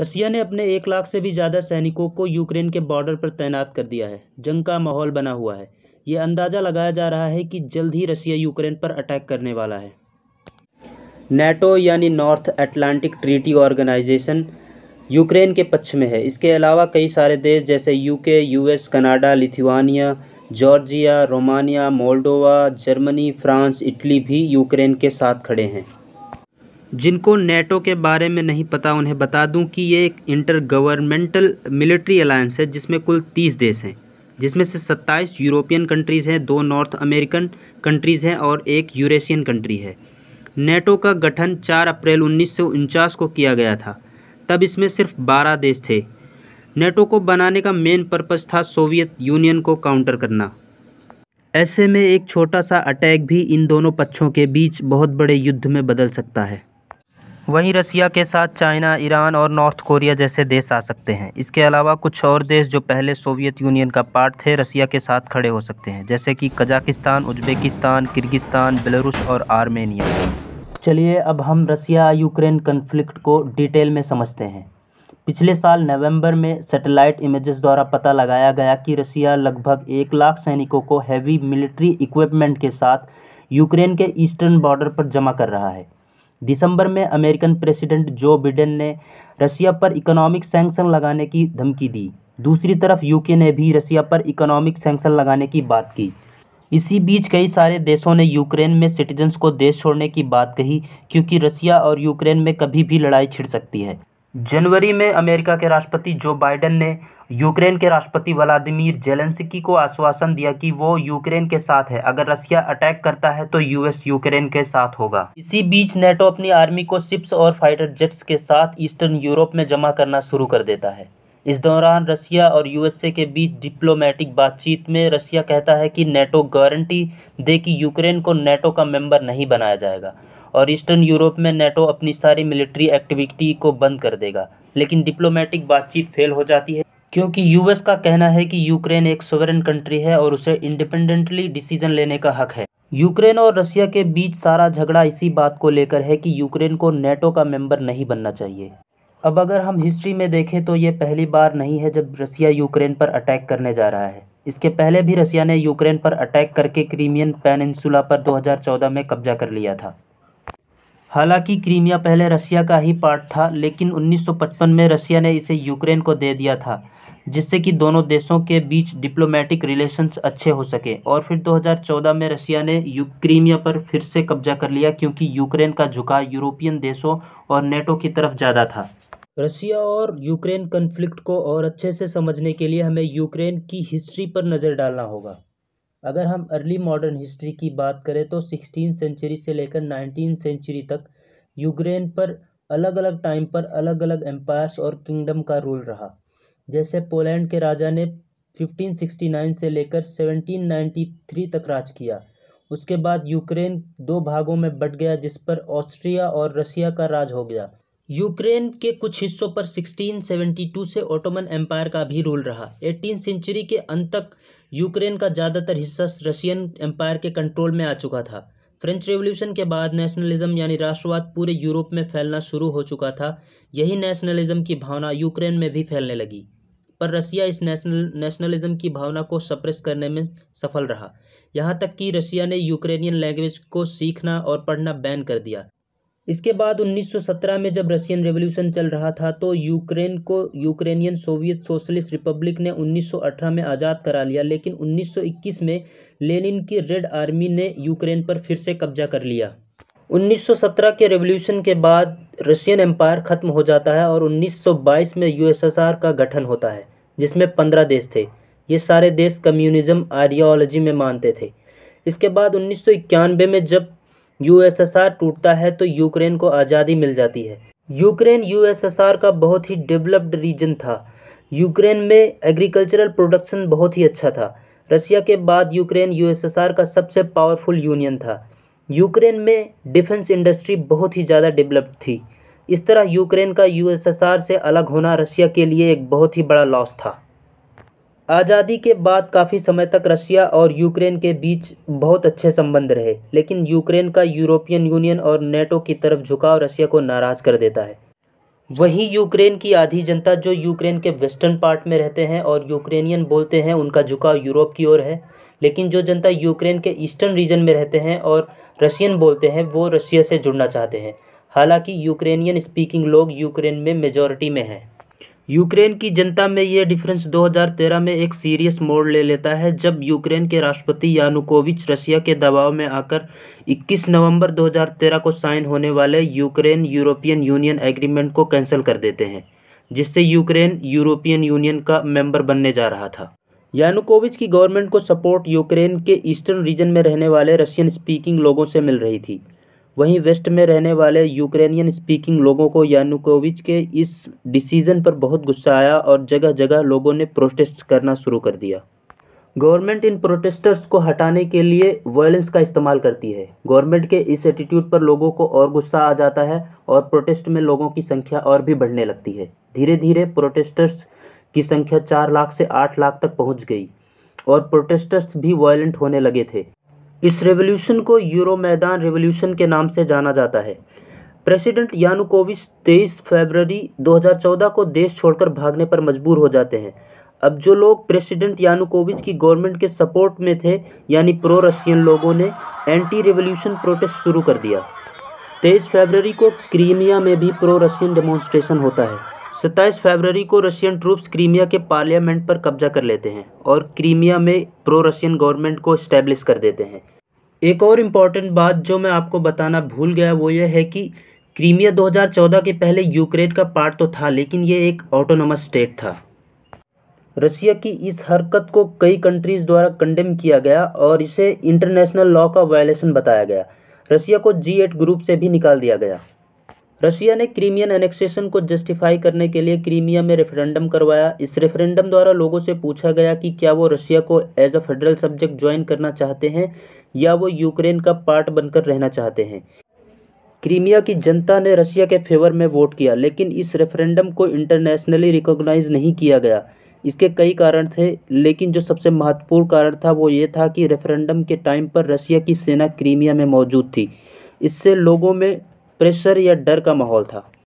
रसिया ने अपने एक लाख से भी ज़्यादा सैनिकों को यूक्रेन के बॉर्डर पर तैनात कर दिया है जंग का माहौल बना हुआ है ये अंदाज़ा लगाया जा रहा है कि जल्द ही रसिया यूक्रेन पर अटैक करने वाला है नेटो यानी North Atlantic Treaty Organization Ukraine के पक्ष में है इसके अलावा कई सारे देश जैसे UK US Canada Lithuania Georgia Romania Moldova Germany France Italy भी यूक्रेन के साथ खड़े हैं जिनको नेटो के बारे में नहीं पता उन्हें बता दूं कि ये एक इंटरगवर्नमेंटल मिलिट्री अलायंस है जिसमें कुल तीस देश हैं जिसमें से सत्ताईस यूरोपियन कंट्रीज़ हैं दो नॉर्थ अमेरिकन कंट्रीज़ हैं और एक यूरेशियन कंट्री है नेटो का गठन 4 अप्रैल उन्नीस को किया गया था तब इसमें सिर्फ बारह देश थे नेटो को बनाने का मेन पर्पज़ था सोवियत यूनियन को काउंटर करना ऐसे में एक छोटा सा अटैक भी इन दोनों पक्षों के बीच बहुत बड़े युद्ध में बदल सकता है वहीं रसिया के साथ चाइना ईरान और नॉर्थ कोरिया जैसे देश आ सकते हैं इसके अलावा कुछ और देश जो पहले सोवियत यूनियन का पार्ट थे रसिया के साथ खड़े हो सकते हैं जैसे कि कजाकिस्तान उज्बेकिस्तान किर्गिस्तान बेलारूस और आर्मेनिया चलिए अब हम रसिया यूक्रेन कन्फ्लिक्ट को डिटेल में समझते हैं पिछले साल नवंबर में सैटेलाइट इमेजेस द्वारा पता लगाया गया कि रसिया लगभग एक लाख सैनिकों को हैवी मिलिट्री इक्विपमेंट के साथ यूक्रेन के ईस्टर्न बॉर्डर पर जमा कर रहा है दिसंबर में अमेरिकन प्रेसिडेंट जो बिडेन ने रशिया पर इकोनॉमिक सेंक्शन लगाने की धमकी दी दूसरी तरफ यूके ने भी रशिया पर इकोनॉमिक सेंक्शन लगाने की बात की इसी बीच कई सारे देशों ने यूक्रेन में सिटीजन्स को देश छोड़ने की बात कही क्योंकि रशिया और यूक्रेन में कभी भी लड़ाई छिड़ सकती है जनवरी में अमेरिका के राष्ट्रपति जो बाइडेन ने यूक्रेन के राष्ट्रपति व्लादिमीर जेलेंस्की को आश्वासन दिया कि वो यूक्रेन के साथ है अगर रशिया अटैक करता है तो यूएस यूक्रेन के साथ होगा इसी बीच नेटो अपनी आर्मी को शिप्स और फाइटर जेट्स के साथ ईस्टर्न यूरोप में जमा करना शुरू कर देता है इस दौरान रसिया और यूएसए के बीच डिप्लोमेटिक बातचीत में रसिया कहता है कि नेटो गारंटी दे कि यूक्रेन को नेटो का मेंबर नहीं बनाया जाएगा और ईस्टर्न यूरोप में नेटो अपनी सारी मिलिट्री एक्टिविटी को बंद कर देगा लेकिन डिप्लोमेटिक बातचीत फेल हो जाती है क्योंकि यूएस का कहना है कि यूक्रेन एक सोवरन कंट्री है और उसे इंडिपेंडेंटली डिसीजन लेने का हक है यूक्रेन और रशिया के बीच सारा झगड़ा इसी बात को लेकर है कि यूक्रेन को नेटो का मेंबर नहीं बनना चाहिए अब अगर हम हिस्ट्री में देखें तो ये पहली बार नहीं है जब रसिया यूक्रेन पर अटैक करने जा रहा है इसके पहले भी रसिया ने यूक्रेन पर अटैक करके क्रीमियन पेनसुला पर 2014 में कब्जा कर लिया था हालांकि क्रीमिया पहले रशिया का ही पार्ट था लेकिन 1955 में रशिया ने इसे यूक्रेन को दे दिया था जिससे कि दोनों देशों के बीच डिप्लोमेटिक रिलेशंस अच्छे हो सके और फिर 2014 में रशिया ने क्रीमिया पर फिर से कब्जा कर लिया क्योंकि यूक्रेन का झुकाव यूरोपियन देशों और नेटो की तरफ ज़्यादा था रशिया और यूक्रेन कन्फ्लिक्ट को और अच्छे से समझने के लिए हमें यूक्रेन की हिस्ट्री पर नज़र डालना होगा अगर हम अर्ली मॉडर्न हिस्ट्री की बात करें तो सिक्सटीन सेंचुरी से लेकर नाइनटीन सेंचुरी तक यूक्रेन पर अलग अलग टाइम पर अलग अलग एम्पायर्स और किंगडम का रूल रहा जैसे पोलैंड के राजा ने 1569 से लेकर 1793 तक राज किया उसके बाद यूक्रेन दो भागों में बट गया जिस पर ऑस्ट्रिया और रसिया का राज हो गया यूक्रेन के कुछ हिस्सों पर 1672 से ओटोमन एम्पायर का भी रूल रहा 18 सेंचुरी के अंत तक यूक्रेन का ज़्यादातर हिस्सा रशियन एम्पायर के कंट्रोल में आ चुका था फ्रेंच रेवोल्यूशन के बाद नेशनलिज्म यानी राष्ट्रवाद पूरे यूरोप में फैलना शुरू हो चुका था यही नेशनलिज्म की भावना यूक्रेन में भी फैलने लगी पर रसिया इस नेशनल नेशनलिज्म की भावना को सप्रेस करने में सफल रहा यहाँ तक कि रसिया ने यूक्रेनियन लैंग्वेज को सीखना और पढ़ना बैन कर दिया इसके बाद 1917 में जब रशियन रेवोल्यूशन चल रहा था तो यूक्रेन को यूक्रेनियन सोवियत सोशलिस्ट रिपब्लिक ने 1918 में आज़ाद करा लिया लेकिन 1921 में लेनिन की रेड आर्मी ने यूक्रेन पर फिर से कब्जा कर लिया 1917 के रेवोल्यूशन के बाद रशियन एम्पायर ख़त्म हो जाता है और 1922 में यूएसएसआर का गठन होता है जिसमें पंद्रह देश थे ये सारे देश कम्युनिज्म आइडियोलॉजी में मानते थे इसके बाद उन्नीस में जब यूएसएसआर टूटता है तो यूक्रेन को आज़ादी मिल जाती है यूक्रेन यूएसएसआर का बहुत ही डेवलप्ड रीजन था यूक्रेन में एग्रीकल्चरल प्रोडक्शन बहुत ही अच्छा था रशिया के बाद यूक्रेन यूएसएसआर का सबसे पावरफुल यूनियन था यूक्रेन में डिफेंस इंडस्ट्री बहुत ही ज़्यादा डेवलप्ड थी इस तरह यूक्रेन का यूएसएसआर से अलग होना रशिया के लिए एक बहुत ही बड़ा लॉस था आज़ादी के बाद काफ़ी समय तक रशिया और यूक्रेन के बीच बहुत अच्छे संबंध रहे लेकिन यूक्रेन का यूरोपियन यूनियन और नेटो की तरफ झुकाव रशिया को नाराज़ कर देता है वहीं यूक्रेन की आधी जनता जो यूक्रेन के वेस्टर्न पार्ट में रहते हैं और यूक्रेनियन बोलते हैं उनका झुकाव यूरोप की ओर है लेकिन जो जनता यूक्रेन के ईस्टर्न रीजन में रहते हैं और रशियन बोलते हैं वो रशिया से जुड़ना चाहते हैं हालांकि यूक्रेनियन स्पीकिंग लोग यूक्रेन में मेजॉरिटी में हैं यूक्रेन की जनता में ये डिफरेंस 2013 में एक सीरियस मोड़ ले लेता है जब यूक्रेन के राष्ट्रपति यानुकोविच रशिया के दबाव में आकर 21 नवंबर 2013 को साइन होने वाले यूक्रेन यूरोपियन यूनियन एग्रीमेंट को कैंसिल कर देते हैं जिससे यूक्रेन यूरोपियन यूनियन का मेंबर बनने जा रहा था यानुकोविच की गवर्नमेंट को सपोर्ट यूक्रेन के ईस्टर्न रीजन में रहने वाले रशियन स्पीकिंग लोगों से मिल रही थी वहीं वेस्ट में रहने वाले यूक्रेनियन स्पीकिंग लोगों को यानुकोविच के इस डिसीज़न पर बहुत गुस्सा आया और जगह जगह लोगों ने प्रोटेस्ट करना शुरू कर दिया गवर्नमेंट इन प्रोटेस्टर्स को हटाने के लिए वायलेंस का इस्तेमाल करती है गवर्नमेंट के इस एटीट्यूड पर लोगों को और गुस्सा आ जाता है और प्रोटेस्ट में लोगों की संख्या और भी बढ़ने लगती है धीरे धीरे प्रोटेस्टर्स की संख्या चार लाख से आठ लाख तक पहुंच गई और प्रोटेस्टर्स भी वायलेंट होने लगे थे इस रेवोल्यूशन को यूरो मैदान रेवोल्यूशन के नाम से जाना जाता है प्रेसिडेंट यानुकोविच 23 फरवरी 2014 को देश छोड़कर भागने पर मजबूर हो जाते हैं अब जो लोग प्रेसिडेंट यानुकोविच की गवर्नमेंट के सपोर्ट में थे यानी प्रो रशियन लोगों ने एंटी रेवोल्यूशन प्रोटेस्ट शुरू कर दिया तेईस फरवरी को क्रीमिया में भी प्रो रशियन डेमोन्स्ट्रेशन होता है सत्ताईस फरवरी को रशियन ट्रूप्स क्रीमिया के पार्लियामेंट पर कब्जा कर लेते हैं और क्रीमिया में प्रो रशियन गवर्नमेंट को इस्टेब्लिश कर देते हैं एक और इम्पॉर्टेंट बात जो मैं आपको बताना भूल गया वो ये है कि क्रीमिया 2014 के पहले यूक्रेन का पार्ट तो था लेकिन ये एक ऑटोनमस स्टेट था रशिया की इस हरकत को कई कंट्रीज़ द्वारा कंडेम किया गया और इसे इंटरनेशनल लॉ का वायलेशन बताया गया रशिया को जी एट ग्रुप से भी निकाल दिया गया रशिया ने क्रीमियन एनेक्सेशन को जस्टिफाई करने के लिए क्रीमिया में रेफरेंडम करवाया इस रेफरेंडम द्वारा लोगों से पूछा गया कि क्या वो रशिया को as a federal subject join करना चाहते हैं या वो यूक्रेन का पार्ट बनकर रहना चाहते हैं क्रीमिया की जनता ने रशिया के फेवर में वोट किया लेकिन इस रेफरेंडम को इंटरनेशनली रिकॉग्नाइज नहीं किया गया इसके कई कारण थे लेकिन जो सबसे महत्वपूर्ण कारण था वो ये था कि रेफरेंडम के टाइम पर रशिया की सेना क्रीमिया में मौजूद थी इससे लोगों में प्रेशर या डर का माहौल था